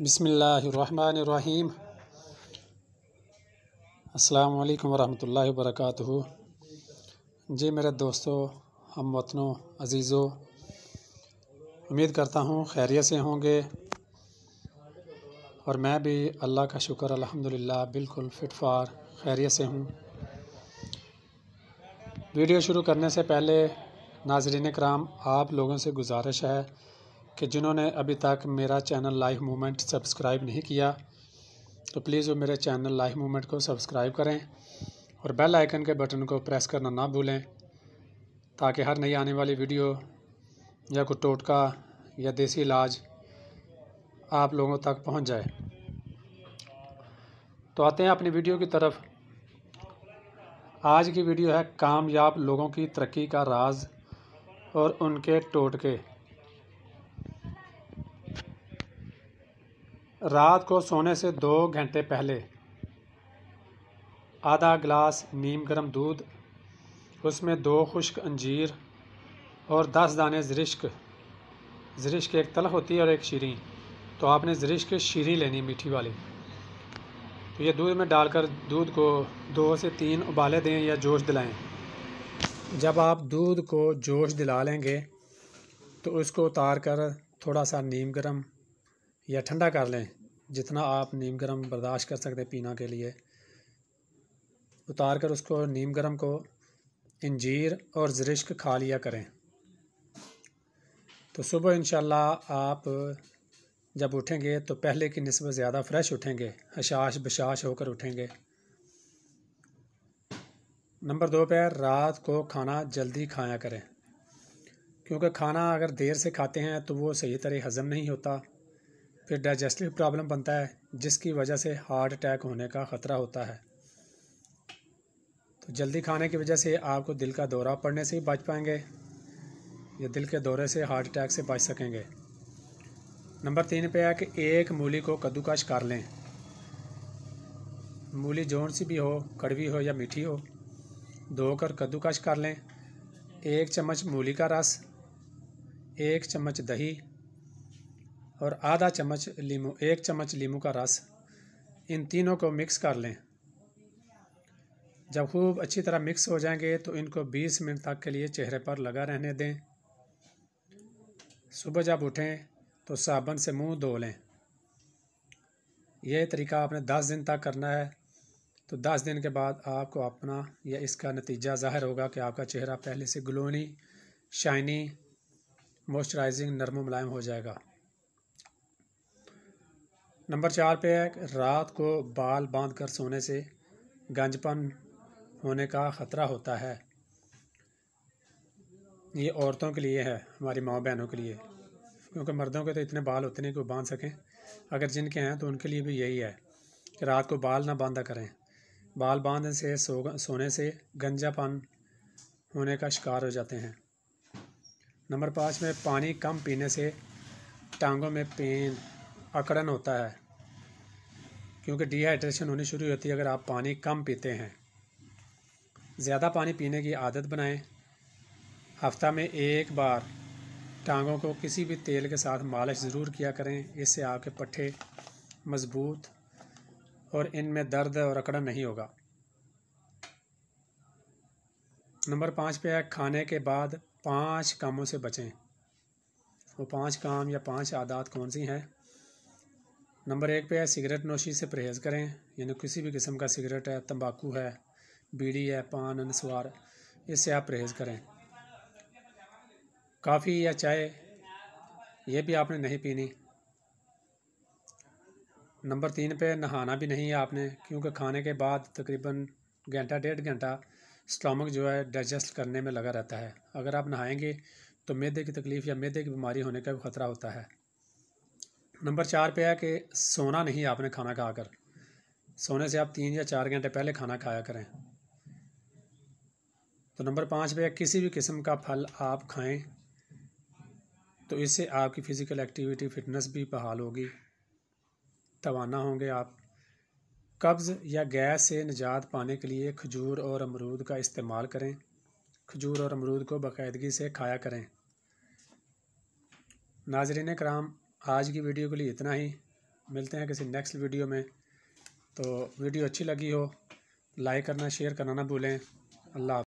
बसमिल्लाम अल्लाम वरहल वर्क जी मेरे दोस्तों हम वतनों अज़ीज़ों उम्मीद करता हूँ खैरियत से होंगे और मैं भी अल्लाह का शुक्र अल्हम्दुलिल्लाह बिल्कुल फिट फार खैरियत से हूँ वीडियो शुरू करने से पहले नाजरीन कराम आप लोगों से गुजारिश है कि जिन्होंने अभी तक मेरा चैनल लाइफ मूवमेंट सब्सक्राइब नहीं किया तो प्लीज़ वो मेरे चैनल लाइफ मूवमेंट को सब्सक्राइब करें और बेल आइकन के बटन को प्रेस करना ना भूलें ताकि हर नई आने वाली वीडियो या कोई टोटका या देसी इलाज आप लोगों तक पहुंच जाए तो आते हैं अपनी वीडियो की तरफ आज की वीडियो है कामयाब लोगों की तरक्की का राज और उनके टोटके रात को सोने से दो घंटे पहले आधा गिलास नीम गर्म दूध उसमें दो खुश्क अंजीर और दस दाने जरिश्क जरिश्क एक तलख होती है और एक शीरी तो आपने जरिश्क शीरी लेनी मीठी वाली तो ये दूध में डालकर दूध को दो से तीन उबाले दें या जोश दिलाएं जब आप दूध को जोश दिला लेंगे तो उसको उतार कर थोड़ा सा नीम गर्म या ठंडा कर लें जितना आप नीम गर्म बर्दाश्त कर सकते पीना के लिए उतार कर उसको नीम गर्म को इंजीर और जरिश्क खा लिया करें तो सुबह इन आप जब उठेंगे तो पहले की नस्बत ज़्यादा फ्रेश उठेंगे हशाश बशाश होकर उठेंगे नंबर दो पे रात को खाना जल्दी खाया करें क्योंकि खाना अगर देर से खाते हैं तो वो सही तरह हज़म नहीं होता फिर डाइजेस्टिव प्रॉब्लम बनता है जिसकी वजह से हार्ट अटैक होने का ख़तरा होता है तो जल्दी खाने की वजह से आपको दिल का दौरा पड़ने से ही बच पाएंगे या दिल के दौरे से हार्ट अटैक से बच सकेंगे नंबर तीन पे है कि एक मूली को कद्दूकश कर लें मूली जौन सी भी हो कड़वी हो या मीठी हो धोकर कद्दूकश कर लें एक चम्मच मूली का रस एक चम्मच दही और आधा चम्मच लीमू एक चम्मच लीमू का रस इन तीनों को मिक्स कर लें जब खूब अच्छी तरह मिक्स हो जाएंगे तो इनको 20 मिनट तक के लिए चेहरे पर लगा रहने दें सुबह जब उठें तो साबुन से मुंह धो लें यह तरीका आपने 10 दिन तक करना है तो 10 दिन के बाद आपको अपना या इसका नतीजा ज़ाहिर होगा कि आपका चेहरा पहले से ग्लोनी शाइनी मॉइस्चराइजिंग नरम मुलायम हो जाएगा नंबर चार पे है रात को बाल बांध कर सोने से गंजपन होने का ख़तरा होता है ये औरतों के लिए है हमारी माँ बहनों के लिए क्योंकि मर्दों के तो इतने बाल होते नहीं कि वो बांध सकें अगर जिनके हैं तो उनके लिए भी यही है कि रात को बाल ना बांधा करें बाल बांधने से सो सोने से गंजापन होने का शिकार हो जाते हैं नंबर पाँच में पानी कम पीने से टांगों में पेन अकड़न होता है क्योंकि डिहाइड्रेशन होनी शुरू होती है अगर आप पानी कम पीते हैं ज़्यादा पानी पीने की आदत बनाएं हफ्ता में एक बार टांगों को किसी भी तेल के साथ मालिश ज़रूर किया करें इससे आपके पट्टे मज़बूत और इनमें दर्द और अकड़न नहीं होगा नंबर पाँच पे है खाने के बाद पांच कामों से बचें वो पांच काम या पांच आदत कौन सी हैं नंबर एक पे है सिगरेट नोशी से परहेज़ करें यानी किसी भी किस्म का सिगरेट है तंबाकू है बीड़ी है पान अनसवार इससे आप परहेज़ करें काफ़ी या चाय ये भी आपने नहीं पीनी नंबर तीन पे नहाना भी नहीं है आपने क्योंकि खाने के बाद तकरीबन घंटा डेढ़ घंटा स्टमक जो है डाइजेस्ट करने में लगा रहता है अगर आप नहाएंगे तो मैदे की तकलीफ़ या मैदे की बीमारी होने का भी ख़तरा होता है नंबर चार पे है कि सोना नहीं आपने खाना खा कर सोने से आप तीन या चार घंटे पहले खाना खाया करें तो नंबर पाँच पे है किसी भी किस्म का फल आप खाएं तो इससे आपकी फ़िज़िकल एक्टिविटी फ़िटनेस भी बहाल होगी तोाना होंगे आप कब्ज़ या गैस से निजात पाने के लिए खजूर और अमरूद का इस्तेमाल करें खजूर और अमरूद को बाकायदगी से खाया करें नाजरीन कराम आज की वीडियो के लिए इतना ही मिलते हैं किसी नेक्स्ट वीडियो में तो वीडियो अच्छी लगी हो लाइक करना शेयर करना ना भूलें अल्लाह